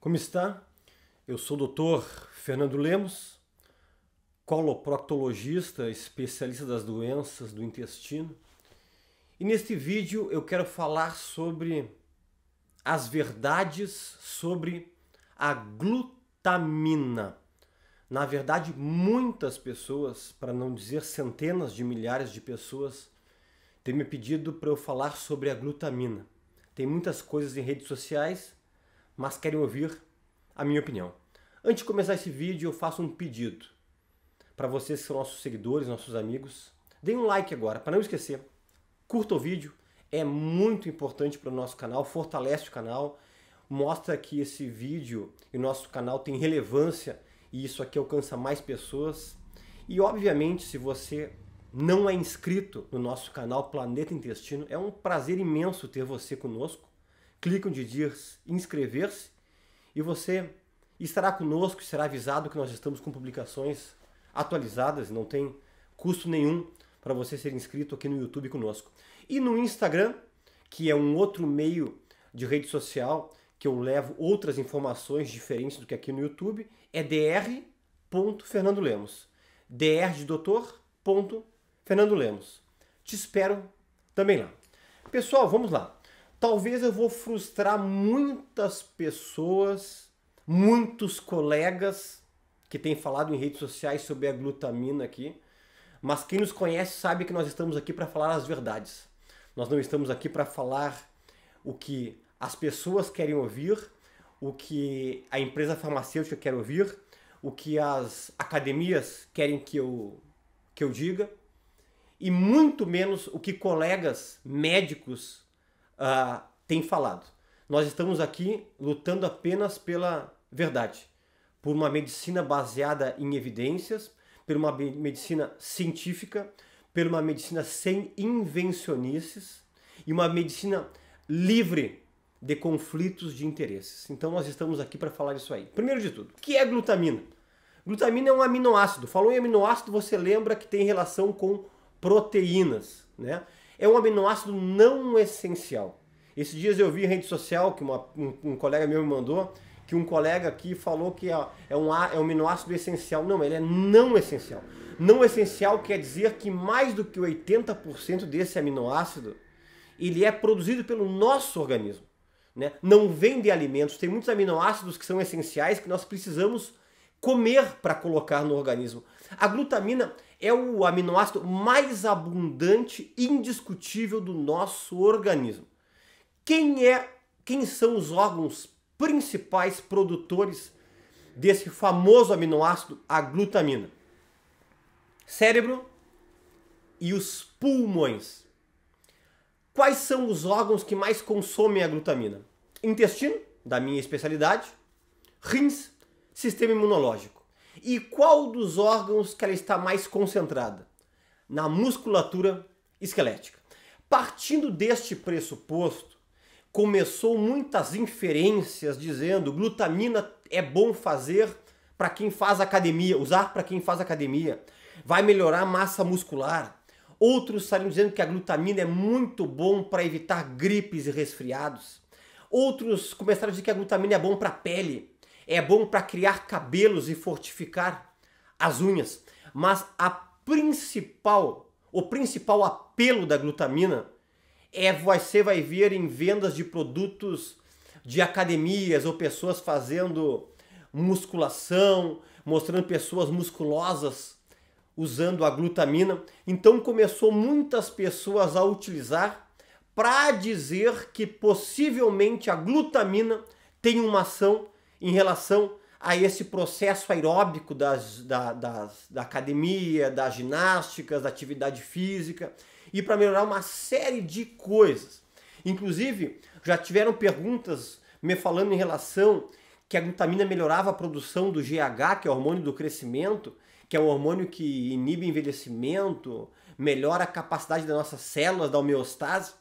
Como está? Eu sou o Dr. Fernando Lemos, coloproctologista, especialista das doenças do intestino. E neste vídeo eu quero falar sobre as verdades sobre a glutamina. Na verdade, muitas pessoas, para não dizer centenas de milhares de pessoas, têm me pedido para eu falar sobre a glutamina. Tem muitas coisas em redes sociais mas querem ouvir a minha opinião. Antes de começar esse vídeo, eu faço um pedido para vocês que são nossos seguidores, nossos amigos. Deem um like agora, para não esquecer. Curta o vídeo, é muito importante para o nosso canal, fortalece o canal, mostra que esse vídeo e nosso canal tem relevância e isso aqui alcança mais pessoas. E obviamente, se você não é inscrito no nosso canal Planeta Intestino, é um prazer imenso ter você conosco clique onde diz inscrever-se e você estará conosco, será avisado que nós estamos com publicações atualizadas, não tem custo nenhum para você ser inscrito aqui no YouTube conosco. E no Instagram, que é um outro meio de rede social que eu levo outras informações diferentes do que aqui no YouTube, é dr.fernandolemos. dr de doutor, ponto, Fernando Lemos. Te espero também lá. Pessoal, vamos lá talvez eu vou frustrar muitas pessoas, muitos colegas que têm falado em redes sociais sobre a glutamina aqui, mas quem nos conhece sabe que nós estamos aqui para falar as verdades. Nós não estamos aqui para falar o que as pessoas querem ouvir, o que a empresa farmacêutica quer ouvir, o que as academias querem que eu, que eu diga, e muito menos o que colegas médicos uh, tem falado. Nós estamos aqui lutando apenas pela verdade, por uma medicina baseada em evidências, por uma medicina científica, por uma medicina sem invencionices e uma medicina livre de conflitos de interesses. Então nós estamos aqui para falar isso aí. Primeiro de tudo, o que é glutamina? Glutamina é um aminoácido. Falou em aminoácido, você lembra que tem relação com proteínas, né? é um aminoácido não essencial. Esses dias eu vi em rede social que uma, um, um, colega meu me mandou que um colega aqui falou que é, é um, é um aminoácido essencial. Não, ele é não essencial. Não essencial quer dizer que mais do que 80% desse aminoácido ele é produzido pelo nosso organismo. Né? Não vem de alimentos. Tem muitos aminoácidos que são essenciais que nós precisamos comer para colocar no organismo. A glutamina é o aminoácido mais abundante, indiscutível do nosso organismo. Quem é, quem são os órgãos principais produtores desse famoso aminoácido, a glutamina? Cérebro e os pulmões. Quais são os órgãos que mais consomem a glutamina? Intestino, da minha especialidade, rins, sistema imunológico. E qual dos órgãos que ela está mais concentrada? Na musculatura esquelética. Partindo deste pressuposto, começou muitas inferências dizendo glutamina é bom fazer para quem faz academia, usar para quem faz academia, vai melhorar a massa muscular. Outros saíram dizendo que a glutamina é muito bom para evitar gripes e resfriados. Outros começaram a dizer que a glutamina é bom para a pele. É bom para criar cabelos e fortificar as unhas, mas a principal, o principal apelo da glutamina é você vai ver em vendas de produtos de academias ou pessoas fazendo musculação, mostrando pessoas musculosas usando a glutamina. Então começou muitas pessoas a utilizar para dizer que possivelmente a glutamina tem uma ação em relação a esse processo aeróbico das, da, das, da academia, das ginásticas, da atividade física e para melhorar uma série de coisas. Inclusive, já tiveram perguntas me falando em relação que a glutamina melhorava a produção do GH, que é o hormônio do crescimento, que é um hormônio que inibe envelhecimento, melhora a capacidade das nossas células, da homeostase.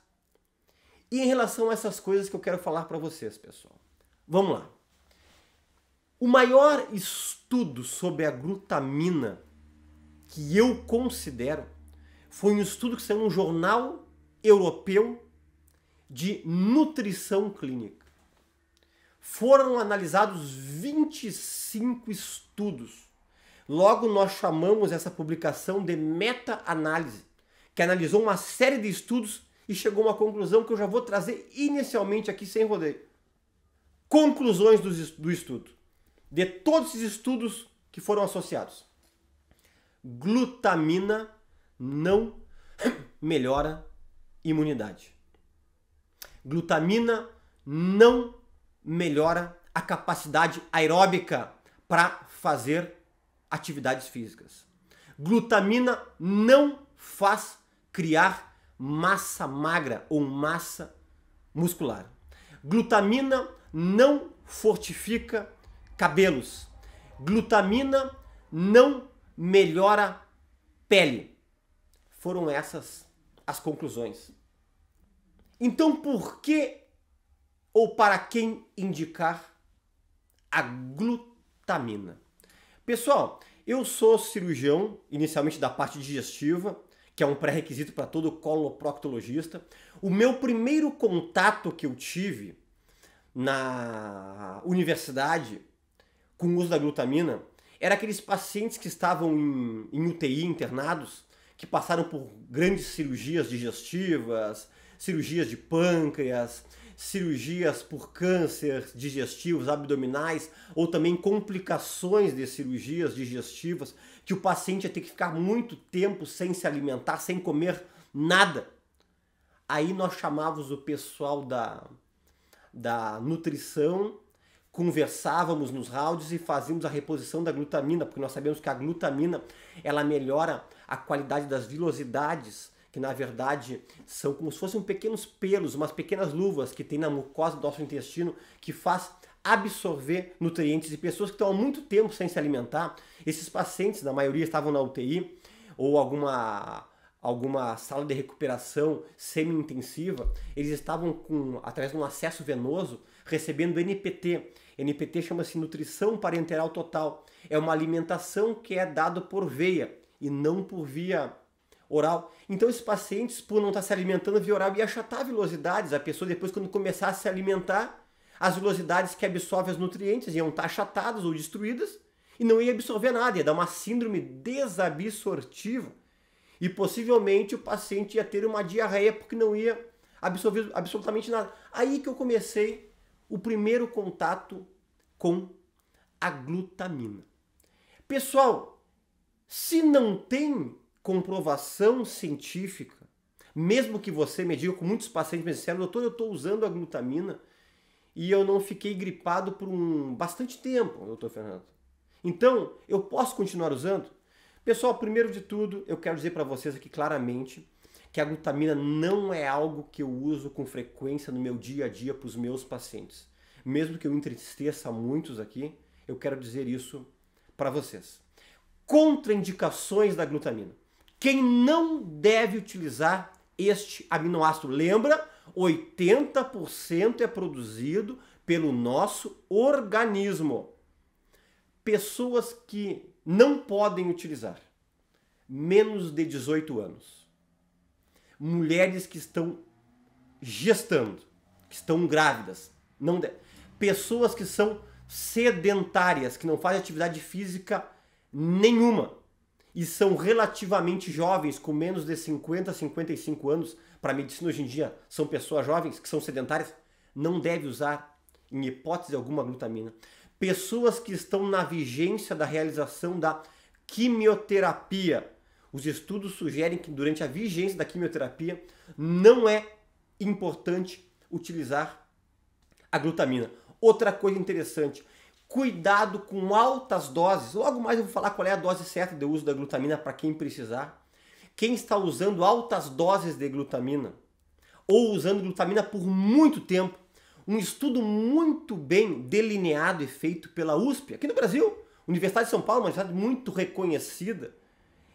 E em relação a essas coisas que eu quero falar para vocês, pessoal. Vamos lá. O maior estudo sobre a glutamina que eu considero foi um estudo que saiu num Jornal Europeu de Nutrição Clínica. Foram analisados 25 estudos. Logo, nós chamamos essa publicação de meta-análise, que analisou uma série de estudos e chegou a uma conclusão que eu já vou trazer inicialmente aqui sem rodeio. Conclusões do estudo de todos esses estudos que foram associados. Glutamina não melhora imunidade. Glutamina não melhora a capacidade aeróbica para fazer atividades físicas. Glutamina não faz criar massa magra ou massa muscular. Glutamina não fortifica cabelos. Glutamina não melhora pele. Foram essas as conclusões. Então, por que ou para quem indicar a glutamina? Pessoal, eu sou cirurgião, inicialmente da parte digestiva, que é um pré-requisito para todo coloproctologista. O meu primeiro contato que eu tive na universidade com o uso da glutamina era aqueles pacientes que estavam em, em UTI internados, que passaram por grandes cirurgias digestivas, cirurgias de pâncreas, cirurgias por câncer digestivos, abdominais, ou também complicações de cirurgias digestivas, que o paciente ia ter que ficar muito tempo sem se alimentar, sem comer nada. Aí nós chamávamos o pessoal da, da nutrição conversávamos nos rounds e fazíamos a reposição da glutamina, porque nós sabemos que a glutamina ela melhora a qualidade das vilosidades, que na verdade são como se fossem pequenos pelos, umas pequenas luvas que tem na mucosa do nosso intestino que faz absorver nutrientes e pessoas que estão há muito tempo sem se alimentar. Esses pacientes, na maioria, estavam na UTI ou alguma alguma sala de recuperação semi-intensiva, eles estavam com através de um acesso venoso recebendo NPT, NPT chama-se nutrição parenteral total. É uma alimentação que é dada por veia e não por via oral. Então, esses pacientes, por não estar se alimentando via oral, ia achatar velocidades. A pessoa, depois, quando começar a se alimentar, as velocidades que absorvem os nutrientes iam estar achatadas ou destruídas e não ia absorver nada, ia dar uma síndrome desabsortiva. E possivelmente o paciente ia ter uma diarreia porque não ia absorver absolutamente nada. Aí que eu comecei o primeiro contato com a glutamina. Pessoal, se não tem comprovação científica, mesmo que você me diga com muitos pacientes me disseram, doutor, eu estou usando a glutamina e eu não fiquei gripado por um bastante tempo, doutor Fernando. Então, eu posso continuar usando? Pessoal, primeiro de tudo, eu quero dizer para vocês aqui claramente que a glutamina não é algo que eu uso com frequência no meu dia a dia para os meus pacientes. Mesmo que eu entristeça muitos aqui, eu quero dizer isso para vocês. Contraindicações da glutamina. Quem não deve utilizar este aminoácido, lembra? 80% é produzido pelo nosso organismo. Pessoas que não podem utilizar menos de 18 anos mulheres que estão gestando, que estão grávidas, não de... pessoas que são sedentárias, que não fazem atividade física nenhuma e são relativamente jovens, com menos de 50, 55 anos, para a medicina hoje em dia são pessoas jovens que são sedentárias, não deve usar em hipótese alguma glutamina. Pessoas que estão na vigência da realização da quimioterapia os estudos sugerem que durante a vigência da quimioterapia não é importante utilizar a glutamina. Outra coisa interessante, cuidado com altas doses. Logo mais eu vou falar qual é a dose certa de uso da glutamina para quem precisar. Quem está usando altas doses de glutamina ou usando glutamina por muito tempo, um estudo muito bem delineado e feito pela USP, aqui no Brasil, Universidade de São Paulo, uma universidade muito reconhecida,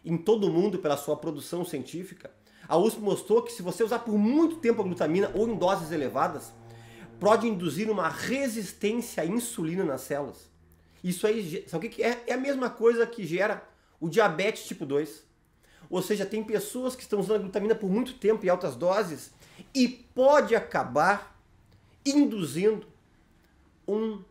em todo o mundo pela sua produção científica, a USP mostrou que se você usar por muito tempo a glutamina ou em doses elevadas, pode induzir uma resistência à insulina nas células. Isso aí, sabe o que é? É a mesma coisa que gera o diabetes tipo 2. Ou seja, tem pessoas que estão usando a glutamina por muito tempo em altas doses e pode acabar induzindo um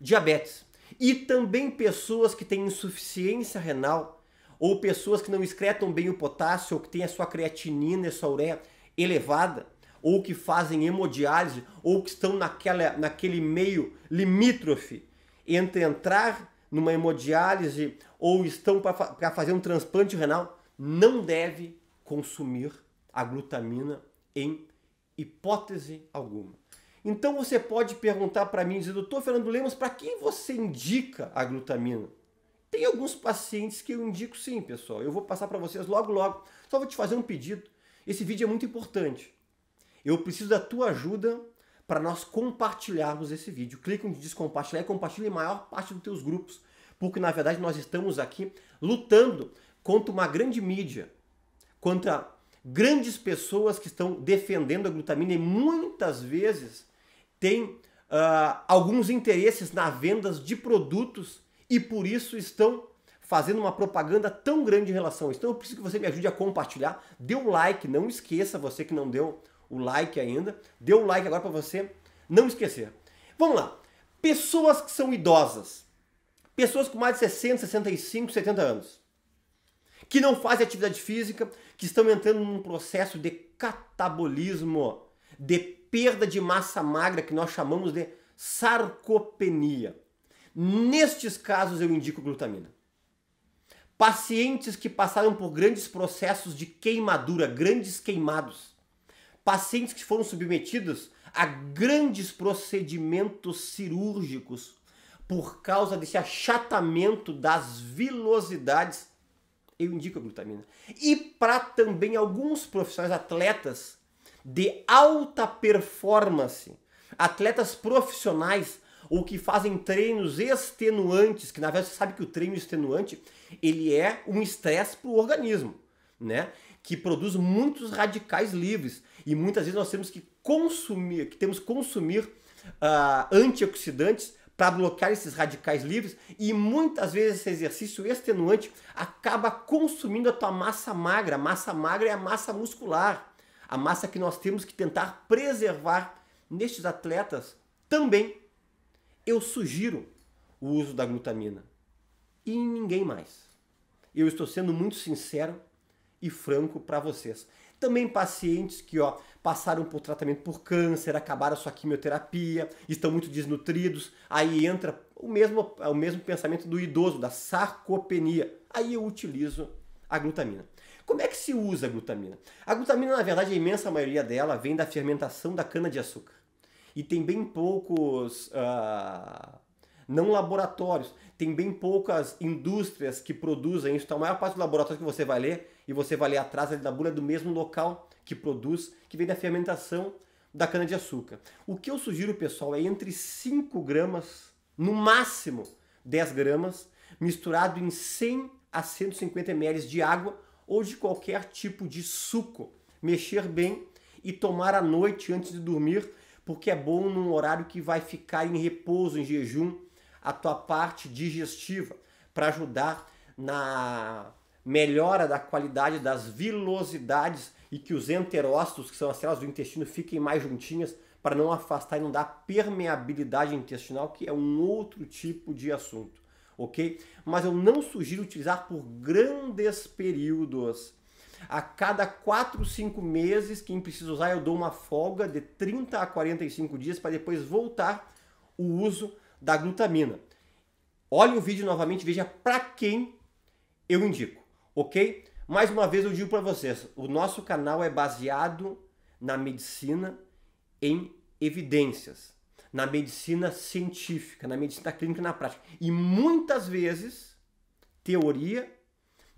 diabetes. E também pessoas que têm insuficiência renal ou pessoas que não excretam bem o potássio, ou que têm a sua creatinina e a sua ureia elevada, ou que fazem hemodiálise, ou que estão naquela, naquele meio limítrofe entre entrar numa hemodiálise ou estão para fazer um transplante renal, não deve consumir a glutamina em hipótese alguma. Então você pode perguntar para mim, dizer, doutor Fernando Lemos, para quem você indica a glutamina? Tem alguns pacientes que eu indico sim, pessoal. Eu vou passar para vocês logo, logo. Só vou te fazer um pedido. Esse vídeo é muito importante. Eu preciso da tua ajuda para nós compartilharmos esse vídeo. Clica em descompartilhar e compartilhe a maior parte dos teus grupos. Porque, na verdade, nós estamos aqui lutando contra uma grande mídia, contra grandes pessoas que estão defendendo a glutamina e muitas vezes têm uh, alguns interesses na vendas de produtos e por isso estão fazendo uma propaganda tão grande em relação a isso. Então eu preciso que você me ajude a compartilhar. Dê um like, não esqueça, você que não deu o like ainda, dê um like agora para você não esquecer. Vamos lá. Pessoas que são idosas. Pessoas com mais de 60, 65, 70 anos. Que não fazem atividade física, que estão entrando num processo de catabolismo, de perda de massa magra que nós chamamos de sarcopenia. Nestes casos eu indico glutamina. Pacientes que passaram por grandes processos de queimadura, grandes queimados. Pacientes que foram submetidos a grandes procedimentos cirúrgicos por causa desse achatamento das vilosidades, eu indico a glutamina. E para também alguns profissionais atletas de alta performance, atletas profissionais ou que fazem treinos extenuantes, que na verdade você sabe que o treino extenuante ele é um estresse para o organismo, né? Que produz muitos radicais livres e muitas vezes nós temos que consumir, que temos que consumir uh, antioxidantes para bloquear esses radicais livres e muitas vezes esse exercício extenuante acaba consumindo a tua massa magra. A massa magra é a massa muscular, a massa que nós temos que tentar preservar nestes atletas também eu sugiro o uso da glutamina e em ninguém mais. Eu estou sendo muito sincero e franco para vocês. Também pacientes que ó, passaram por tratamento por câncer, acabaram sua quimioterapia, estão muito desnutridos, aí entra o mesmo, o mesmo pensamento do idoso, da sarcopenia. Aí eu utilizo a glutamina. Como é que se usa a glutamina? A glutamina, na verdade, a imensa maioria dela vem da fermentação da cana-de-açúcar e tem bem poucos. Uh, não laboratórios, tem bem poucas indústrias que produzem isso. Então, a maior parte dos laboratórios que você vai ler, e você vai ler atrás da bula, é do mesmo local que produz, que vem da fermentação da cana-de-açúcar. O que eu sugiro, pessoal, é entre 5 gramas, no máximo 10 gramas, misturado em 100 a 150 ml de água ou de qualquer tipo de suco. Mexer bem e tomar à noite antes de dormir porque é bom num horário que vai ficar em repouso, em jejum, a tua parte digestiva, para ajudar na melhora da qualidade das vilosidades e que os enterócitos, que são as células do intestino, fiquem mais juntinhas para não afastar e não dar permeabilidade intestinal, que é um outro tipo de assunto, ok? Mas eu não sugiro utilizar por grandes períodos a cada 4, 5 meses, quem precisa usar, eu dou uma folga de 30 a 45 dias para depois voltar o uso da glutamina. Olhe o vídeo novamente, veja para quem eu indico, ok? Mais uma vez eu digo para vocês, o nosso canal é baseado na medicina em evidências, na medicina científica, na medicina clínica na prática. E muitas vezes, teoria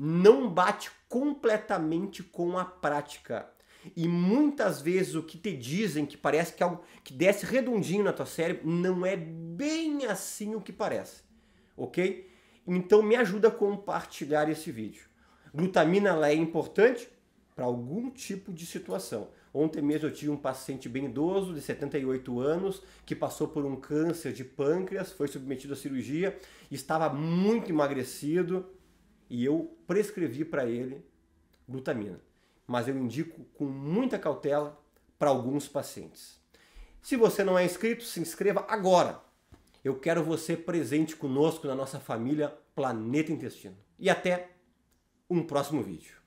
não bate completamente com a prática. E muitas vezes o que te dizem que parece que algo que desce redondinho na tua série não é bem assim o que parece, ok? Então me ajuda a compartilhar esse vídeo. Glutamina ela é importante para algum tipo de situação. Ontem mesmo eu tive um paciente bem idoso, de 78 anos, que passou por um câncer de pâncreas, foi submetido à cirurgia, estava muito emagrecido, e eu prescrevi para ele glutamina. Mas eu indico com muita cautela para alguns pacientes. Se você não é inscrito, se inscreva agora. Eu quero você presente conosco na nossa família Planeta Intestino. E até um próximo vídeo.